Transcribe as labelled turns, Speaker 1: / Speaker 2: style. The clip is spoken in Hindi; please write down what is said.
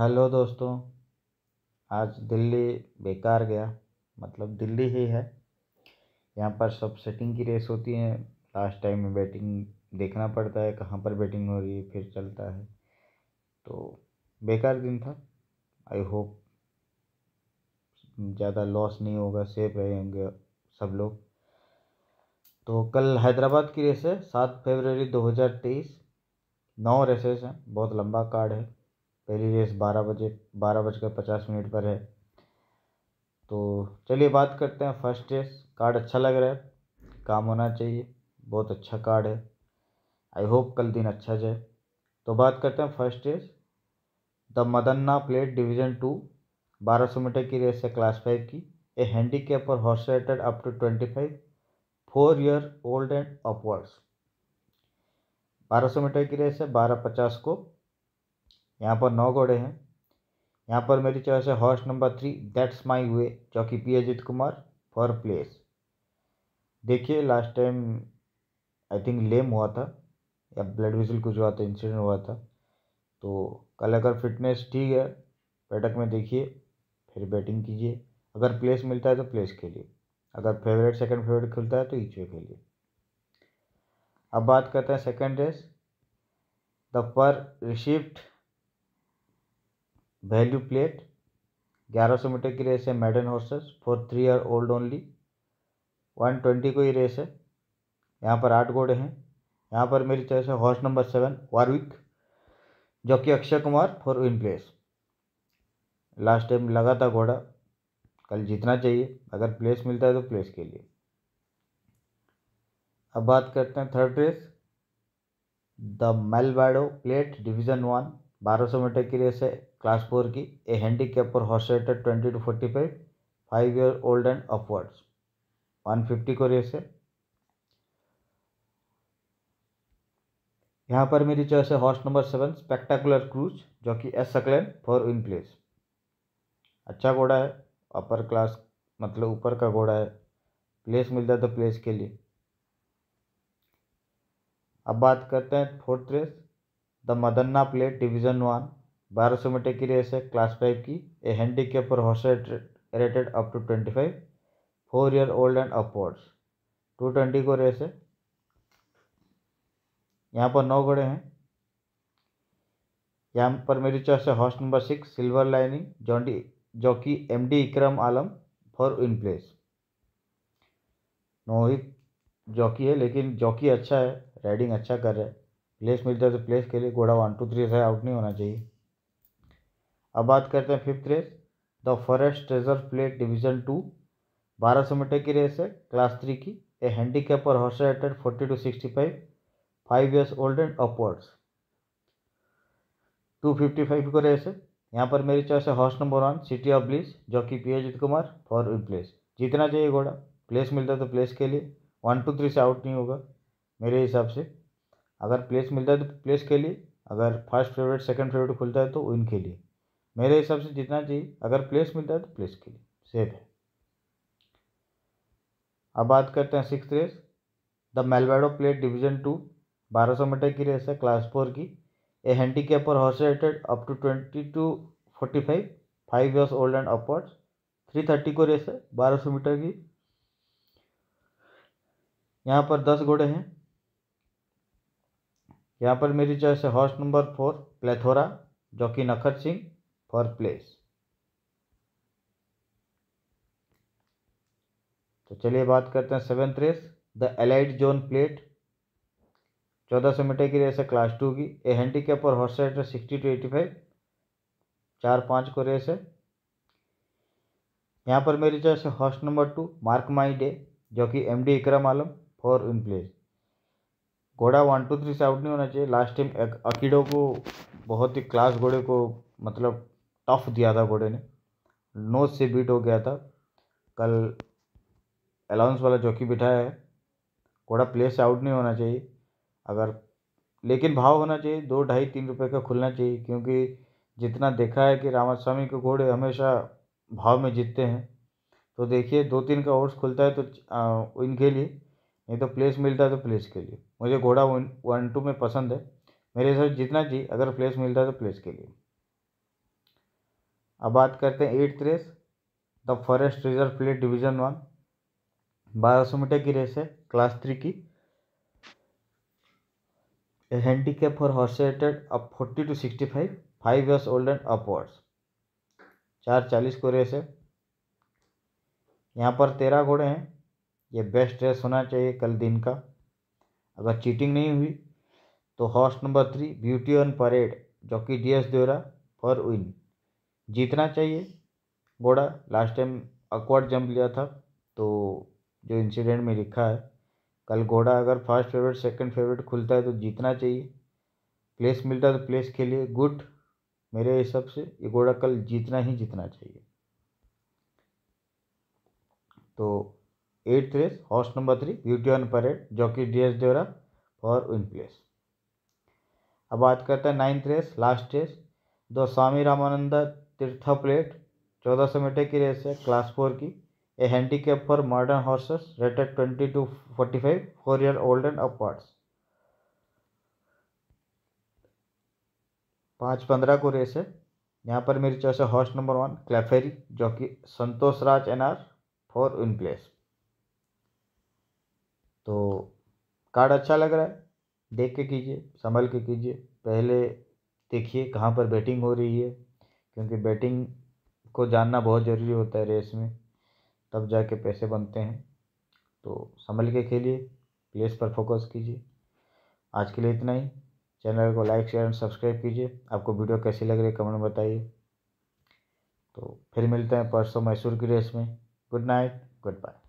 Speaker 1: हेलो दोस्तों आज दिल्ली बेकार गया मतलब दिल्ली ही है यहाँ पर सब सेटिंग की रेस होती है लास्ट टाइम में बैटिंग देखना पड़ता है कहाँ पर बैटिंग हो रही है फिर चलता है तो बेकार दिन था आई होप ज़्यादा लॉस नहीं होगा सेफ रहे होंगे सब लोग तो कल हैदराबाद की रेस है सात फरवरी तेईस नौ रेसेस हैं बहुत लंबा कार्ड है पहली रेस बारह बजे बारह बजकर पचास मिनट पर है तो चलिए बात करते हैं फर्स्ट रेस कार्ड अच्छा लग रहा है काम होना चाहिए बहुत अच्छा कार्ड है आई होप कल दिन अच्छा जाए तो बात करते हैं first race the Madonna plate division two बारह सौ मीटर की रेस है क्लास फाइव की ए हैंडी कैप और horse rated up to twenty five four year old and upwards बारह सौ मीटर की रेस है बारह पचास को यहाँ पर नौ घोड़े हैं यहाँ पर मेरी चॉइस है horse number three that's my way jockey P Ajit Kumar for place देखिए last time I think lame हुआ था या ब्लड विसल कुछ हुआ था इंसिडेंट हुआ था तो कल अगर फिटनेस ठीक है बैठक में देखिए फिर बैटिंग कीजिए अगर प्लेस मिलता है तो प्लेस खेलिए अगर फेवरेट सेकंड फेवरेट खुलता है तो ईच वे खेलिए अब बात करते हैं सेकंड रेस द पर रिशिफ्ट वैल्यू प्लेट 1100 मीटर की रेस है maiden horses for three year old only 120 को ही रेस है यहाँ पर आठ घोड़े हैं यहाँ पर मेरी चॉइस है हॉर्स नंबर सेवन वारविक जो कि Akshay Kumar for win place last time लगा था घोड़ा कल जीतना चाहिए अगर प्लेस मिलता है तो प्लेस के लिए अब बात करते हैं थर्ड रेस द मेलबाडो प्लेट डिवीज़न वन बारह सौ मीटर की रेस है क्लास फोर की ए हैंडीकैप और horse rated twenty two forty five five year old and upwards one fifty को रेस है यहाँ पर मेरी चॉइस है horse number seven spectacular cruise जो कि S Saqlain for in place अच्छा घोड़ा है अपर क्लास मतलब ऊपर का घोड़ा है प्लेस मिल जाए तो प्लेस के लिए अब बात करते हैं fourth race the Madonna plate division one बारह सौ मीटर की रेस है क्लास फाइव की ए हैंडी कैप और horse rated up to twenty five four year old and upwards two twenty को रेस है यहाँ पर नौ घोड़े हैं यहाँ पर मेरी चॉइस है horse number six silver lining जॉन्डी jockey M D Ikram Alam for in place ही जॉकी है लेकिन जॉकी अच्छा है राइडिंग अच्छा कर रहा है प्लेस मिलता है तो प्लेस के लिए घोड़ा वन टू थ्री से आउट नहीं होना चाहिए अब बात करते हैं fifth race the forest treasure plate division two बारह सौ मीटर की रेस है क्लास थ्री की ए हैंडीकैप और horse rated forty two sixty five five years old and upwards two fifty five को रेस है यहाँ पर मेरी चॉइस है horse number one city of bliss कि P Ajit Kumar for in place जीतना चाहिए घोड़ा प्लेस मिलता है तो प्लेस के लिए वन टू थ्री से आउट नहीं होगा मेरे हिसाब से अगर प्लेस मिलता है तो प्लेस के लिए अगर फर्स्ट फेवरेट सेकंड फेवरेट खुलता है तो विन के लिए मेरे हिसाब से जितना चाहिए अगर प्लेस मिलता है तो प्लेस के लिए सेफ है अब बात करते हैं सिक्स रेस द मेलवाडो प्लेट डिवीजन टू बारह सौ मीटर की रेस है क्लास फोर की a handicapper horse rated up to twenty two forty five five years old and upwards three thirty को रेस है बारह सौ मीटर की यहाँ पर दस घोड़े हैं यहाँ पर मेरी चॉइस है हॉर्स नंबर फोर प्लेथोरा जो कि नखर सिंह पर प्लेस तो चलिए बात करते हैं seventh race the elite zone plate चौदह सौ मीटर की रेस है क्लास टू की ए कैप और horse rider sixty two eighty five चार पाँच को रेस है यहाँ पर मेरी चॉइस है horse number two mark my day जो कि M D Ikram Alam for in place घोड़ा वन टू थ्री से आउट नहीं होना चाहिए लास्ट टाइम अकीडो को बहुत ही क्लास घोड़े को मतलब टफ दिया था घोड़े ने नोज से बीट हो गया था कल अलाउंस वाला चौकी बिठाया है घोड़ा प्लेस से आउट नहीं होना चाहिए अगर लेकिन भाव होना चाहिए दो ढाई तीन रुपए का खुलना चाहिए क्योंकि जितना देखा है कि रामास्वामी के घोड़े हमेशा भाव में जीतते हैं तो देखिए दो तीन का ओर्स खुलता है तो इनके लिए नहीं तो प्लेस मिलता है तो प्लेस के लिए मुझे घोड़ा वन टू में पसंद है मेरे हिसाब से जीतना चाहिए अगर प्लेस मिलता है तो प्लेस के लिए अब बात करते हैं eighth race the forest reserve plate division one बारह सौ मीटर की रेस है क्लास थ्री की handicap for horse rated अब forty two sixty five five years old and upwards चार चालीस को रेस है यहाँ पर तेरह घोड़े हैं ये बेस्ट रेस होना चाहिए कल दिन का अगर चीटिंग नहीं हुई तो horse number three beauty on parade jockey D S द्वारा फॉर विन जीतना चाहिए घोड़ा लास्ट टाइम अकवर्ड जंप लिया था तो जो इंसिडेंट में लिखा है कल घोड़ा अगर फर्स्ट फेवरेट सेकंड फेवरेट खुलता है तो जीतना चाहिए प्लेस मिलता है तो प्लेस के लिए गुड मेरे हिसाब से ये घोड़ा कल जीतना ही जीतना चाहिए तो eight race horse number three beauty on parade jockey D S Devara for win place अब बात करते हैं नाइन्थ रेस लास्ट रेस दो स्वामी रामानंदा तीर्था प्लेट चौदह सौ मीटर की रेस है क्लास फोर की a handicap for modern horses rated twenty two forty five four year old and upwards पाँच पंद्रह को रेस है यहाँ पर मेरी चॉइस है हॉर्स नंबर वन क्लैफेरी जो कि Santosh Raj N R for in place तो कार्ड अच्छा लग रहा है देख के कीजिए संभल के कीजिए पहले देखिए कहाँ पर बैटिंग हो रही है क्योंकि बैटिंग को जानना बहुत ज़रूरी होता है रेस में तब जाके पैसे बनते हैं तो संभल के खेलिए प्लेस पर फोकस कीजिए आज के लिए इतना ही चैनल को लाइक शेयर एंड सब्सक्राइब कीजिए आपको वीडियो कैसी लग रही है कमेंट बताइए तो फिर मिलते हैं परसों मैसूर की रेस में गुड नाइट गुड बाय